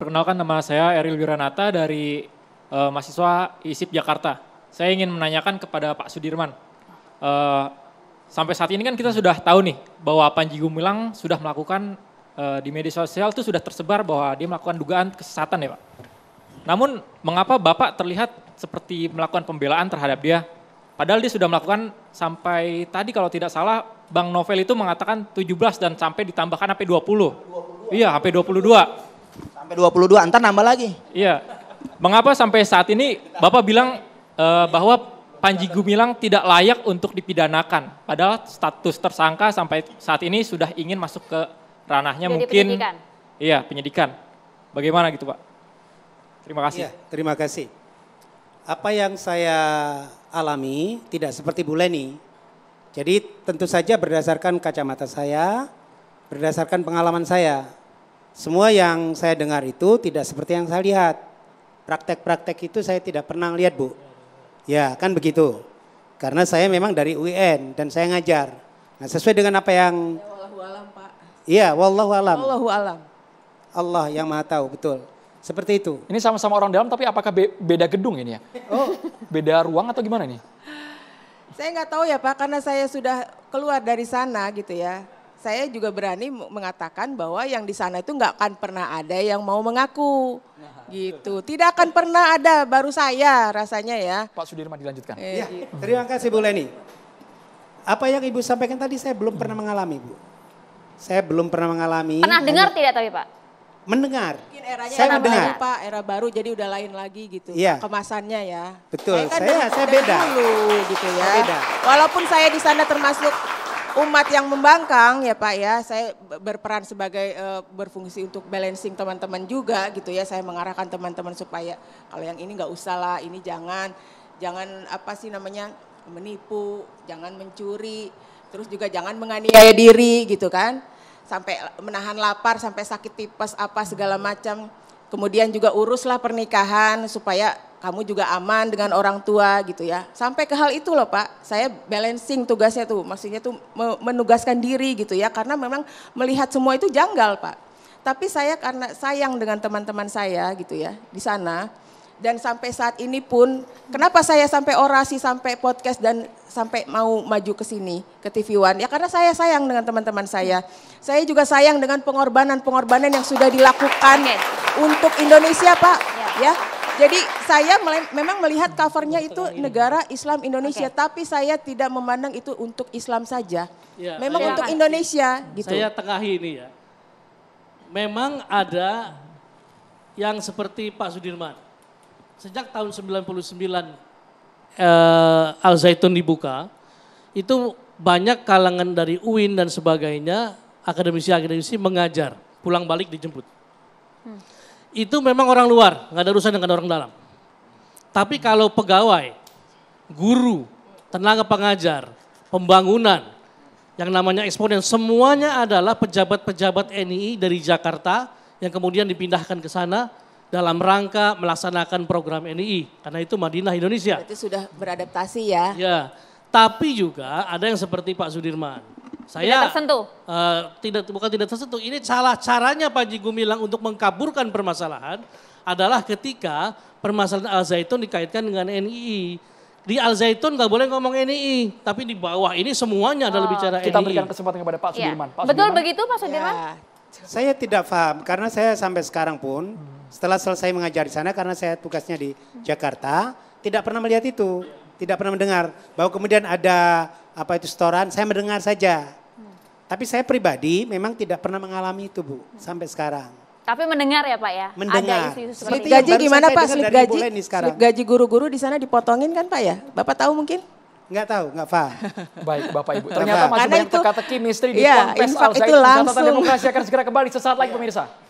Perkenalkan nama saya Eril Wiranata dari uh, mahasiswa ISIP Jakarta. Saya ingin menanyakan kepada Pak Sudirman. Uh, sampai saat ini kan kita sudah tahu nih bahwa Panji Gumilang sudah melakukan uh, di media sosial itu sudah tersebar bahwa dia melakukan dugaan kesesatan ya Pak. Namun mengapa Bapak terlihat seperti melakukan pembelaan terhadap dia? Padahal dia sudah melakukan sampai tadi kalau tidak salah Bang Novel itu mengatakan 17 dan sampai ditambahkan sampai 20. 22. Iya, sampai 22. Sampai 22, ntar nambah lagi. Iya. Mengapa sampai saat ini Bapak bilang uh, bahwa Panji Gumilang tidak layak untuk dipidanakan. Padahal status tersangka sampai saat ini sudah ingin masuk ke ranahnya Jadi mungkin penyidikan. Iya, penyidikan. Bagaimana gitu, Pak? Terima kasih. Iya, terima kasih. Apa yang saya alami tidak seperti Bu Leni. Jadi tentu saja berdasarkan kacamata saya, berdasarkan pengalaman saya. Semua yang saya dengar itu tidak seperti yang saya lihat. Praktek-praktek itu saya tidak pernah lihat, Bu. Ya, kan begitu. Karena saya memang dari UIN dan saya ngajar. Nah, sesuai dengan apa yang ya, Iya, wallahu alam. Wallahu alam. Allah yang Maha tahu, betul. Seperti itu. Ini sama-sama orang dalam tapi apakah be beda gedung ini ya? Oh, beda ruang atau gimana nih? Saya nggak tahu ya Pak, karena saya sudah keluar dari sana gitu ya saya juga berani mengatakan bahwa yang di sana itu nggak akan pernah ada yang mau mengaku. gitu. Tidak akan pernah ada baru saya rasanya ya. Pak Sudirman dilanjutkan. Eh, ya, gitu. terima kasih Bu Leni. Apa yang Ibu sampaikan tadi saya belum pernah mengalami, Bu. Saya belum pernah mengalami. Pernah dengar tidak tapi, Pak? Mendengar. eranya saya mendengar. baru, ya, Pak, era baru jadi udah lain lagi gitu. Ya. Kemasannya ya. Betul. Saya, kan saya, saya beda. Dulu, gitu ya. Saya beda. Walaupun saya di sana termasuk umat yang membangkang ya Pak ya, saya berperan sebagai uh, berfungsi untuk balancing teman-teman juga gitu ya. Saya mengarahkan teman-teman supaya kalau yang ini nggak usah lah, ini jangan jangan apa sih namanya menipu, jangan mencuri, terus juga jangan menganiaya diri gitu kan. Sampai menahan lapar, sampai sakit tipes apa segala macam. Kemudian juga uruslah pernikahan supaya kamu juga aman dengan orang tua gitu ya. Sampai ke hal itu loh Pak, saya balancing tugasnya tuh, maksudnya tuh menugaskan diri gitu ya, karena memang melihat semua itu janggal Pak. Tapi saya karena sayang dengan teman-teman saya gitu ya di sana, dan sampai saat ini pun kenapa saya sampai orasi sampai podcast dan sampai mau maju ke sini ke TV One ya karena saya sayang dengan teman-teman saya saya juga sayang dengan pengorbanan pengorbanan yang sudah dilakukan okay. untuk Indonesia Pak ya, ya jadi saya memang melihat covernya itu negara Islam Indonesia, okay. tapi saya tidak memandang itu untuk Islam saja. Ya, memang saya, untuk Indonesia gitu. Saya tengah ini ya. Memang ada yang seperti Pak Sudirman. Sejak tahun 99 eh, Al Zaitun dibuka, itu banyak kalangan dari UIN dan sebagainya, akademisi-akademisi mengajar, pulang balik dijemput. Hmm itu memang orang luar, nggak ada urusan dengan orang dalam. Tapi kalau pegawai, guru, tenaga pengajar, pembangunan, yang namanya eksponen, semuanya adalah pejabat-pejabat NII dari Jakarta yang kemudian dipindahkan ke sana dalam rangka melaksanakan program NII. Karena itu Madinah Indonesia. Itu sudah beradaptasi ya. Ya, tapi juga ada yang seperti Pak Sudirman saya tidak tersentuh. Uh, tidak bukan tidak tersentuh. Ini salah caranya Panji Gumilang untuk mengkaburkan permasalahan adalah ketika permasalahan Al Zaitun dikaitkan dengan NII. Di Al Zaitun nggak boleh ngomong NII, tapi di bawah ini semuanya adalah oh. bicara NII. Kita berikan kesempatan kepada Pak iya. Sudirman. Ya. Pak Betul Sudirman. begitu Pak ya. Sudirman? Ya. Saya tidak paham karena saya sampai sekarang pun setelah selesai mengajar di sana karena saya tugasnya di Jakarta tidak pernah melihat itu, tidak pernah mendengar bahwa kemudian ada apa itu setoran, saya mendengar saja. Tapi saya pribadi memang tidak pernah mengalami itu Bu sampai sekarang. Tapi mendengar ya Pak ya? Mendengar. Ada isu gaji gimana Pak? Slip gaji, slip gaji guru-guru di sana dipotongin kan Pak ya? Bapak tahu mungkin? Enggak tahu, enggak paham. Baik Bapak Ibu. Ternyata masih Karena banyak teka-teki misteri di ya, Ponpes Al Zaitun. Itu langsung. demokrasi akan segera kembali sesaat lagi pemirsa.